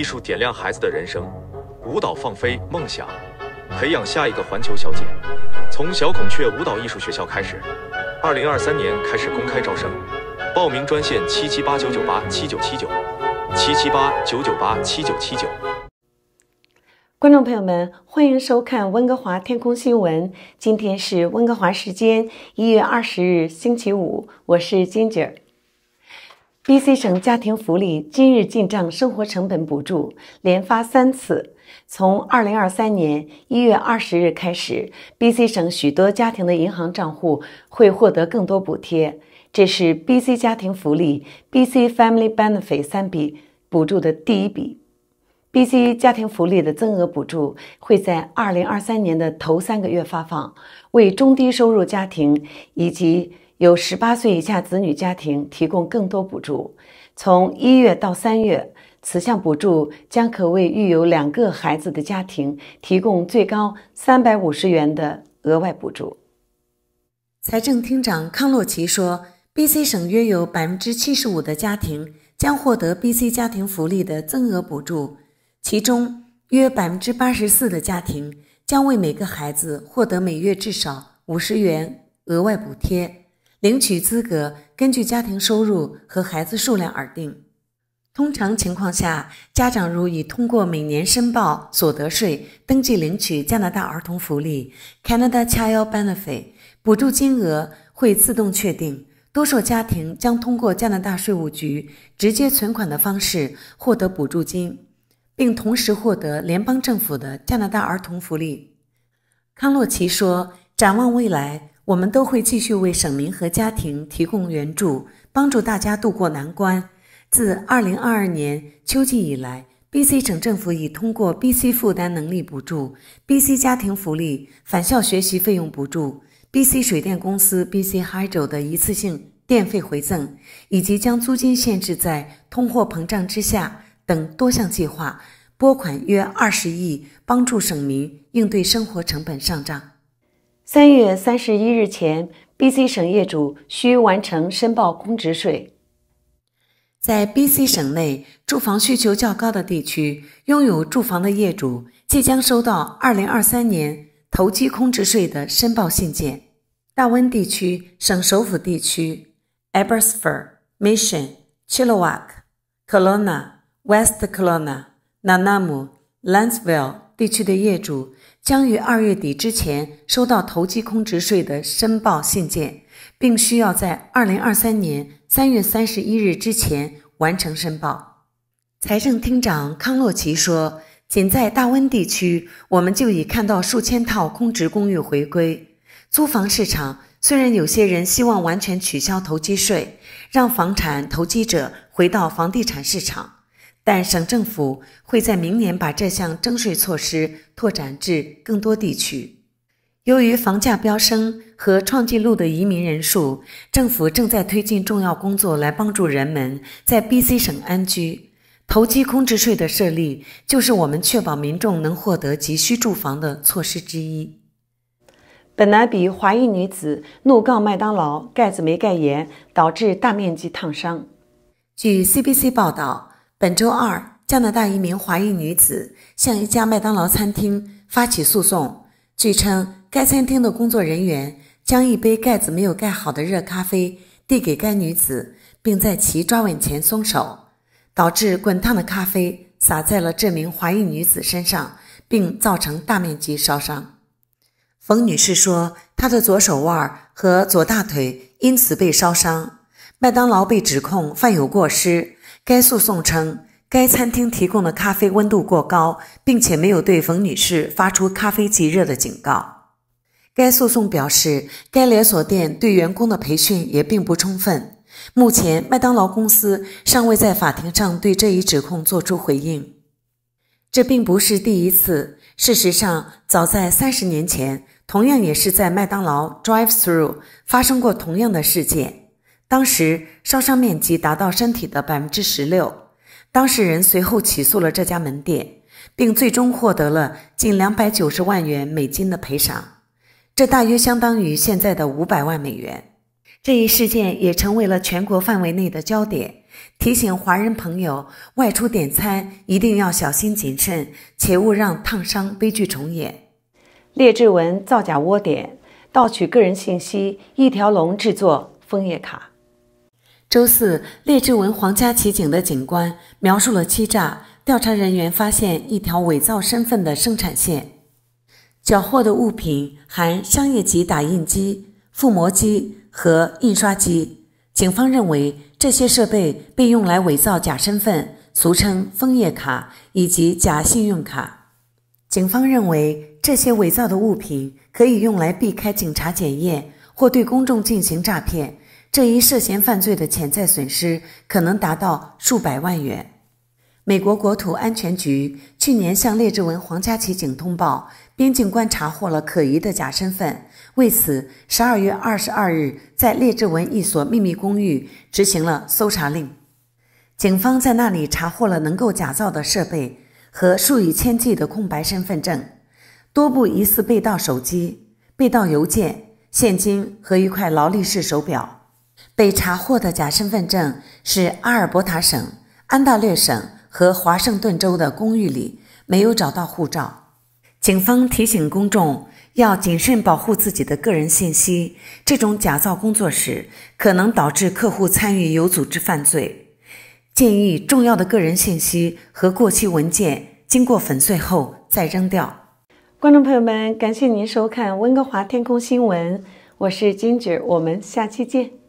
艺术点亮孩子的人生，舞蹈放飞梦想，培养下一个环球小姐。从小孔雀舞蹈艺术学校开始，二零二三年开始公开招生，报名专线七七八九九八七九七九七七八九九八七九七九。观众朋友们，欢迎收看温哥华天空新闻。今天是温哥华时间一月二十日，星期五。我是 j 姐 n B.C. 省家庭福利今日进账，生活成本补助连发三次。从2023年1月20日开始，B.C. 省许多家庭的银行账户会获得更多补贴。这是 B.C. 家庭福利 （B.C. Family b e n e f i t 三笔补助的第一笔。B.C. 家庭福利的增额补助会在2023年的头三个月发放，为中低收入家庭以及。有十八岁以下子女家庭提供更多补助。从一月到三月，此项补助将可为育有两个孩子的家庭提供最高三百五十元的额外补助。财政厅长康洛奇说：“BC 省约有百分之七十五的家庭将获得 BC 家庭福利的增额补助，其中约百分之八十四的家庭将为每个孩子获得每月至少五十元额外补贴。”领取资格根据家庭收入和孩子数量而定。通常情况下，家长如已通过每年申报所得税登记领取加拿大儿童福利 （Canada Child Benefit） 补助金额，会自动确定。多数家庭将通过加拿大税务局直接存款的方式获得补助金，并同时获得联邦政府的加拿大儿童福利。康洛奇说：“展望未来。”我们都会继续为省民和家庭提供援助，帮助大家度过难关。自2022年秋季以来，BC 省政府已通过 BC 负担能力补助、BC 家庭福利、返校学习费用补助、BC 水电公司 BC Hydro 的一次性电费回赠，以及将租金限制在通货膨胀之下等多项计划，拨款约二十亿，帮助省民应对生活成本上涨。三月三十一日前，BC 省业主需完成申报空置税。在 BC 省内住房需求较高的地区，拥有住房的业主即将收到2023年投机空置税的申报信件。大温地区、省首府地区、a b e r s f o r d Mission、Chilliwack、Kelowna、West Kelowna、Nanaimo、l a n s v l l e 地区的业主。将于二月底之前收到投机空置税的申报信件，并需要在二零二三年三月三十一日之前完成申报。财政厅长康洛奇说：“仅在大温地区，我们就已看到数千套空置公寓回归租房市场。虽然有些人希望完全取消投机税，让房产投机者回到房地产市场。”但省政府会在明年把这项征税措施拓展至更多地区。由于房价飙升和创纪录的移民人数，政府正在推进重要工作来帮助人们在 BC 省安居。投机控制税的设立就是我们确保民众能获得急需住房的措施之一。本来，比华裔女子怒告麦当劳盖子没盖严，导致大面积烫伤。据 CBC 报道。本周二，加拿大一名华裔女子向一家麦当劳餐厅发起诉讼，据称该餐厅的工作人员将一杯盖子没有盖好的热咖啡递给该女子，并在其抓稳前松手，导致滚烫的咖啡洒在了这名华裔女子身上，并造成大面积烧伤。冯女士说，她的左手腕和左大腿因此被烧伤。麦当劳被指控犯有过失。该诉讼称，该餐厅提供的咖啡温度过高，并且没有对冯女士发出咖啡即热的警告。该诉讼表示，该连锁店对员工的培训也并不充分。目前，麦当劳公司尚未在法庭上对这一指控作出回应。这并不是第一次，事实上，早在三十年前，同样也是在麦当劳 drive through 发生过同样的事件。当时烧伤面积达到身体的百分之十六，当事人随后起诉了这家门店，并最终获得了近两百九十万元美金的赔偿，这大约相当于现在的五百万美元。这一事件也成为了全国范围内的焦点，提醒华人朋友外出点餐一定要小心谨慎，切勿让烫伤悲剧重演。劣质文造假窝点，盗取个人信息，一条龙制作枫叶卡。周四，列治文皇家骑警的警官描述了欺诈调查人员发现一条伪造身份的生产线，缴获的物品含商业级打印机、覆膜机和印刷机。警方认为这些设备被用来伪造假身份，俗称枫叶卡以及假信用卡。警方认为这些伪造的物品可以用来避开警察检验或对公众进行诈骗。这一涉嫌犯罪的潜在损失可能达到数百万元。美国国土安全局去年向列治文、皇家骑警通报，边境官查获了可疑的假身份。为此，十二月二十二日在列治文一所秘密公寓执行了搜查令。警方在那里查获了能够假造的设备和数以千计的空白身份证、多部疑似被盗手机、被盗邮件、现金和一块劳力士手表。被查获的假身份证是阿尔伯塔省、安大略省和华盛顿州的公寓里没有找到护照。警方提醒公众要谨慎保护自己的个人信息。这种假造工作时可能导致客户参与有组织犯罪。建议重要的个人信息和过期文件经过粉碎后再扔掉。观众朋友们，感谢您收看温哥华天空新闻，我是金 i 我们下期见。